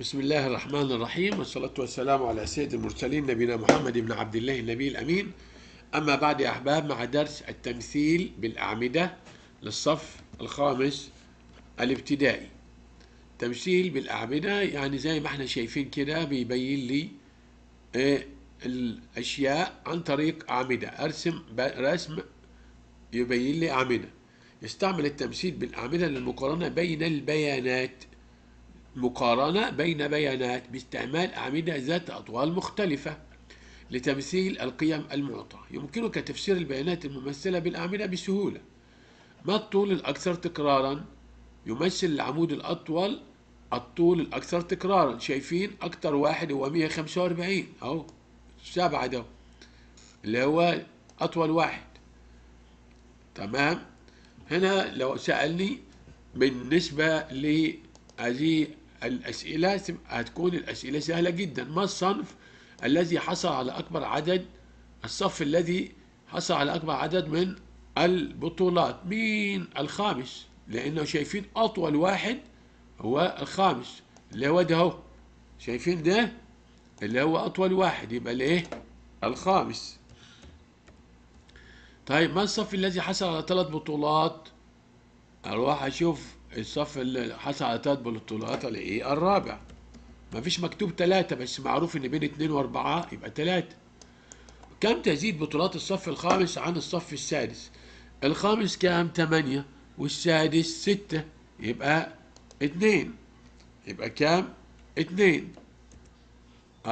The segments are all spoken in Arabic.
بسم الله الرحمن الرحيم والصلاة والسلام على سيد المرسلين نبينا محمد بن عبد الله النبي الأمين أما بعد يا أحباب مع درس التمثيل بالأعمدة للصف الخامس الابتدائي تمثيل بالأعمدة يعني زي ما احنا شايفين كده بيبين لي آه، الأشياء عن طريق أعمدة أرسم رسم يبين لي أعمدة يستعمل التمثيل بالأعمدة للمقارنة بين البيانات مقارنة بين بيانات باستعمال أعمدة ذات أطوال مختلفة لتمثيل القيم المعطى يمكنك تفسير البيانات الممثلة بالأعمدة بسهولة ما الطول الأكثر تكرارا؟ يمثل العمود الأطول الطول الأكثر تكرارا شايفين أكثر واحد هو 145 أو سبعة ده اللي هو أطول واحد تمام هنا لو سألني بالنسبة لهذه الأسئلة هتكون الأسئلة سهلة جدا ما الصنف الذي حصل على أكبر عدد الصف الذي حصل على أكبر عدد من البطولات مين الخامس لأنه شايفين أطول واحد هو الخامس اللي هو ده اهو شايفين ده اللي هو أطول واحد يبقى الإيه الخامس طيب ما الصف الذي حصل على ثلاث بطولات أروح أشوف الصف اللي حصل على ثلاث بطولات ولا ايه الرابع مفيش مكتوب ثلاثة بس معروف ان بين اثنين واربعة يبقى ثلاثة كم تزيد بطولات الصف الخامس عن الصف السادس الخامس كام ثمانية والسادس ستة يبقى اتنين يبقى كام اتنين آه،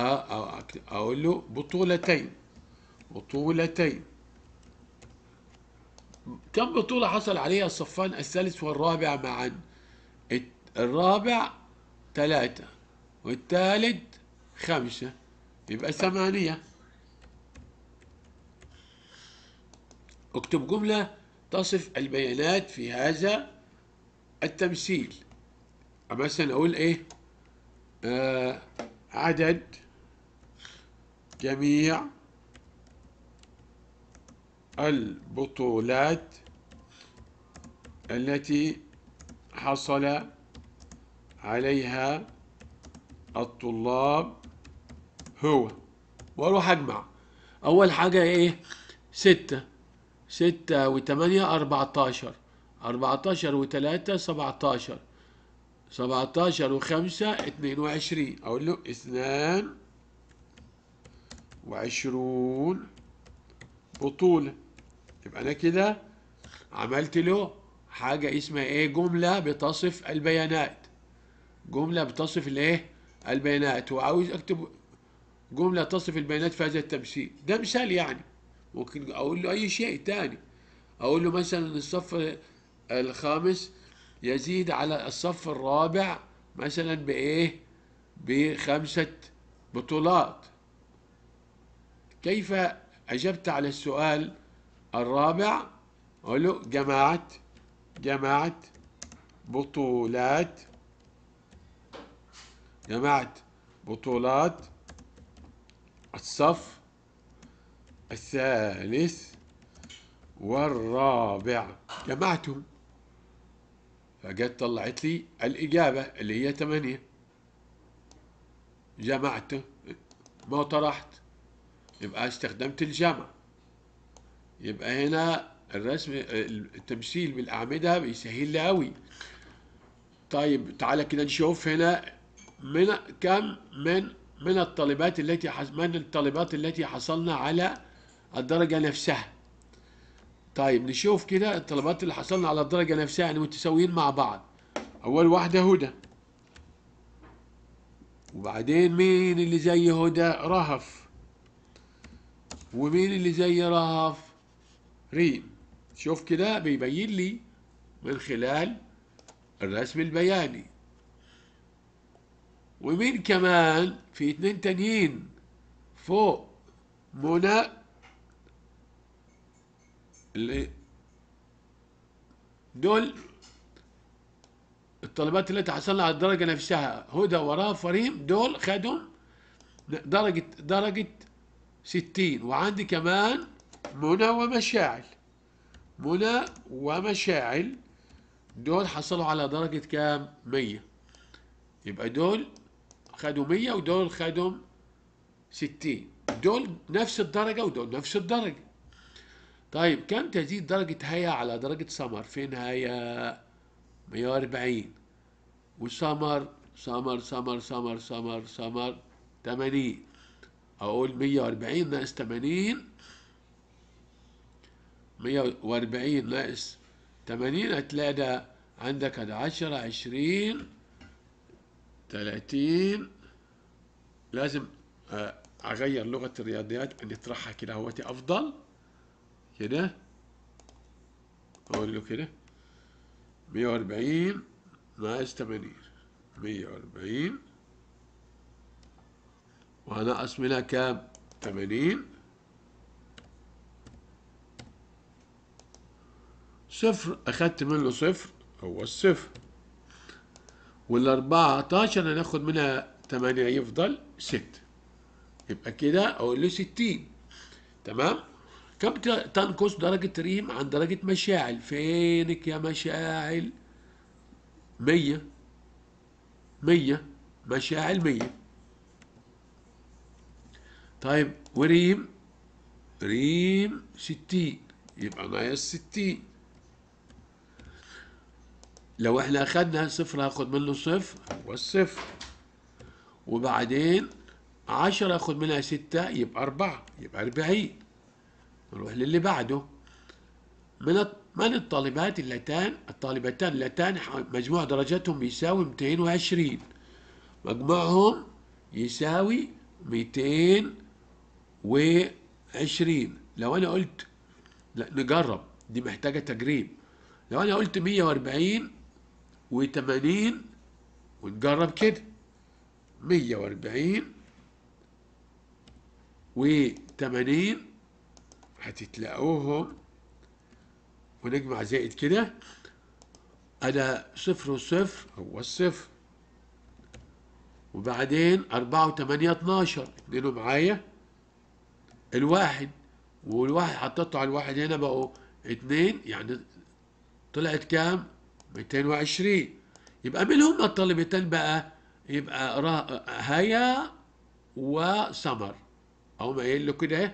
آه، اقول له بطولتين بطولتين كم بطولة حصل عليها الصفان الثالث والرابع معا الرابع ثلاثة والثالث خمسة يبقى ثمانية اكتب جملة تصف البيانات في هذا التمثيل مثلا اقول ايه آه عدد جميع البطولات التي حصل عليها الطلاب هو واروح اجمع اول حاجة ايه ستة ستة وتمانية اربعتاشر اربعتاشر وتلاتة سبعتاشر سبعتاشر وخمسة اتنين وعشرين اقول له اثنان وعشرون بطولة يبقى انا كده عملت له حاجه اسمها ايه جمله بتصف البيانات جمله بتصف الايه البيانات وعاوز اكتب جمله تصف البيانات في هذا التمثيل ده مثال يعني ممكن اقول له اي شيء تاني اقول له مثلا الصف الخامس يزيد على الصف الرابع مثلا بايه بخمسه بطولات كيف اجبت على السؤال الرابع أقول له جماعة جماعة بطولات جماعة بطولات الصف الثالث والرابع جمعتهم فقد طلعت لي الإجابة اللي هي ثمانية جمعت ما طرحت يبقى استخدمت الجامعه يبقى هنا الرسم التمثيل بالاعمده بيسهل لي قوي طيب تعالى كده نشوف هنا من كم من من الطالبات التي من الطالبات التي حصلنا على الدرجه نفسها طيب نشوف كده الطلبات اللي حصلنا على الدرجه نفسها يعني متساويين مع بعض اول واحده هدى وبعدين مين اللي زي هدى رهف ومين اللي زي رهف ريم شوف كده بيبين لي من خلال الرسم البياني ومين كمان في اتنين تانيين فوق منى اللي دول الطلبات اللي تحصلنا على الدرجة نفسها هدى وراء فريم دول خدوا درجة درجة ستين وعندي كمان منى ومشاعل منى ومشاعل دول حصلوا على درجة كام؟ 100 يبقى دول خدوا 100 ودول خدوا 60 دول نفس الدرجة ودول نفس الدرجة طيب كم تزيد درجة هيا على درجة سمر؟ فين هيا؟ 140 وسمر سمر سمر سمر سمر سمر 80 أقول 140 ناقص 80 140 ناقص 80 هتلاقي ده عندك 10 20 30 لازم آه، اغير لغه الرياضيات ان اطرحها كده اهوتي افضل كده اقول له كده 140 ناقص 80 140 وهنقص منها كام؟ 80 صفر أخدت منه صفر هو الصفر والأربعتاشر هناخد منها تمانية يفضل ست يبقى كده أقول له ستين تمام كم تنقص درجة ريم عن درجة مشاعل فينك يا مشاعل مية مية مشاعل مية طيب وريم ريم ستين يبقى ناقص ستين لو احنا اخدنا صفر اخذ منه صفر والصفر وبعدين عشرة اخد منها ستة يبقى اربعة يبقى اربعين نروح للي بعده من من الطالبات اللتان الطالبتان اللتان مجموع درجاتهم يساوي 220 مجموعهم يساوي 220 لو انا قلت لا نجرب دي محتاجة تجريب لو انا قلت 140 وثمانين ونقرب كده مية واربعين وثمانين هتتلاقوهم ونجمع زائد كده أنا صفر وصفر هو الصفر وبعدين أربعة وثمانية اتناشر اتنينه معايا الواحد والواحد حطيته على الواحد هنا بقوا اتنين يعني طلعت كام؟ 220 يبقى هما الطالبتان بقى يبقى هيا وسمر أو ما قايل له كده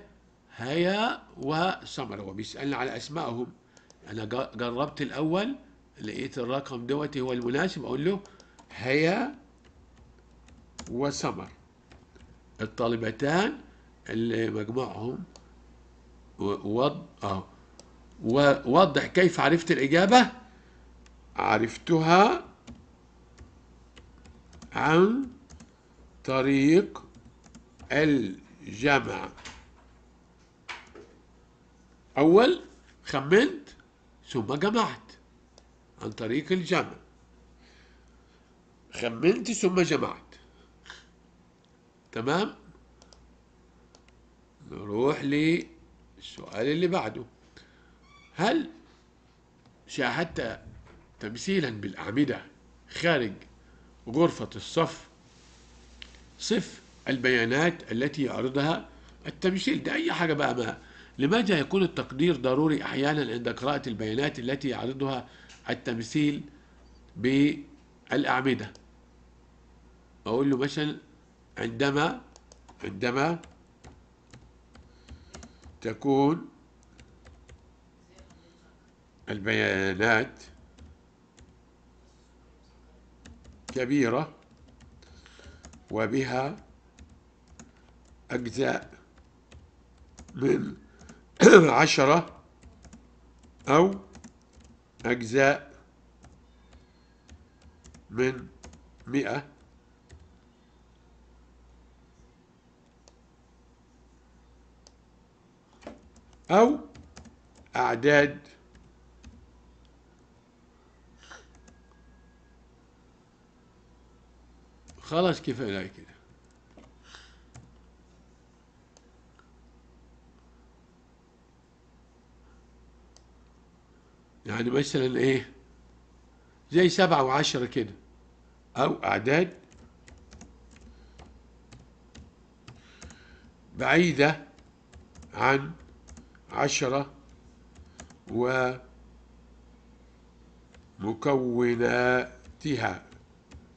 هيا وسمر هو بيسألنا على أسمائهم أنا جربت الأول لقيت الرقم دوت هو المناسب أقول له هيا وسمر الطالبتان اللي مجموعهم ووضح كيف عرفت الإجابة عرفتها عن طريق الجمع أول خمنت ثم جمعت عن طريق الجمع خمنت ثم جمعت تمام نروح للسؤال اللي بعده هل شاهدت تمثيلا بالأعمدة خارج غرفة الصف صف البيانات التي يعرضها التمثيل ده أي حاجة بقى ما لماذا يكون التقدير ضروري أحيانا عند قراءة البيانات التي يعرضها التمثيل بالأعمدة أقول له مثلا عندما عندما تكون البيانات كبيرة وبها أجزاء من عشرة أو أجزاء من مئة أو أعداد خلاص كفاية كده يعني مثلا ايه زي سبعة وعشرة كده او اعداد بعيدة عن عشرة ومكوناتها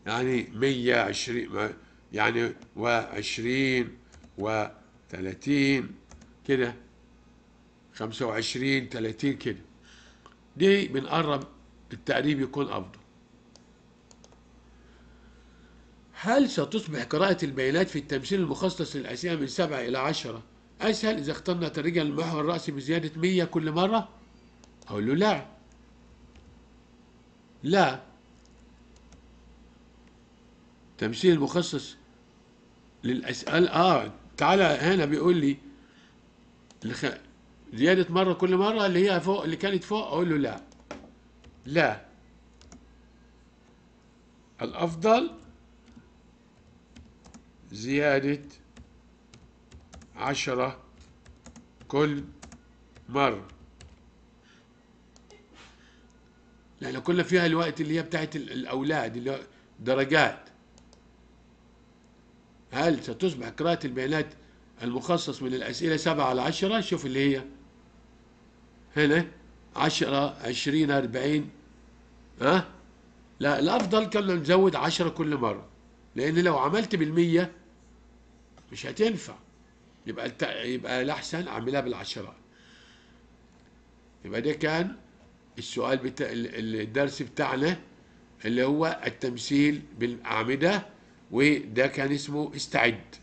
يعني 120 يعني و20 و30 كده 25 30 كده دي بنقرب التقريب يكون أفضل هل ستصبح قراءة البيانات في التمثيل المخصص للأسئلة من 7 إلى 10 أسهل إذا اخترنا ترجم المحور الرأسي بزيادة 100 كل مرة؟ أقول له لا لا تمثيل مخصص للأسئلة آه تعالى هنا بيقول لي زيادة مرة كل مرة اللي هي فوق اللي كانت فوق أقول له لا لا الأفضل زيادة عشرة كل مرة لأن كنا فيها الوقت اللي هي بتاعت الأولاد اللي درجات هل ستصبح قراءة البيانات المخصص من الأسئلة سبعة على عشرة شوف اللي هي هنا عشرة عشرين أربعين ها لا الأفضل كنا نزود عشرة كل مرة لأن لو عملت بالمية مش هتنفع يبقى الت... يبقى الأحسن أعملها بالعشرات يبقى ده كان السؤال بتاع الدرس بتاعنا اللي هو التمثيل بالأعمدة وده كان اسمه استعد